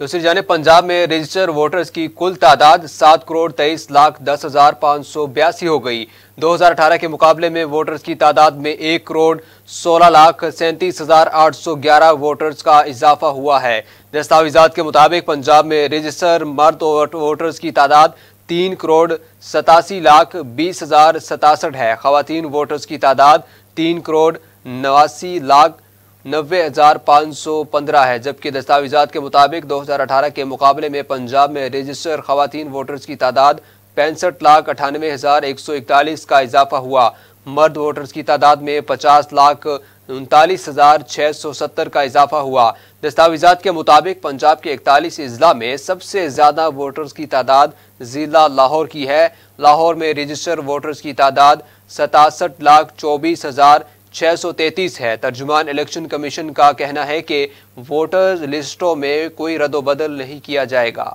दूसरी जाने पंजाब में रजिस्टर वोटर्स की कुल तादाद सात करोड़ तेईस लाख दस हजार पाँच सौ बयासी हो गई 2018 के मुकाबले में वोटर्स की तादाद में एक करोड़ सोलह लाख सैंतीस हजार आठ सौ ग्यारह वोटर्स का इजाफा हुआ है दस्तावेजात के मुताबिक पंजाब में रजिस्टर मर्द वोटर्स की तादाद तीन करोड़ सतासी लाख बीस हजार सतासठ है खातन वोटर्स की तादाद तीन करोड़ नवासी लाख नब्बे हज़ार पाँच सौ पंद्रह है जबकि दस्तावेजा के मुताबिक दो हज़ार अठारह के मुकाबले में पंजाब में रजिस्टर खवतिन वोटर्स की तादाद पैंसठ लाख अठानवे हज़ार एक सौ इकतालीस का इजाफा हुआ मर्द वोटर्स की तादाद में पचास लाख उनतालीस हज़ार छः सौ सत्तर का इजाफा हुआ दस्तावेजात के मुताबिक पंजाब के इकतालीस अजला में सबसे ज़्यादा वोटर्स की तादाद ज़िला लाहौर की है लाहौर में रजिस्टर वोटर्स की तादाद सतासठ लाख चौबीस हज़ार 633 है तर्जुमान इलेक्शन कमीशन का कहना है कि वोटर्स लिस्टों में कोई रद्दबदल नहीं किया जाएगा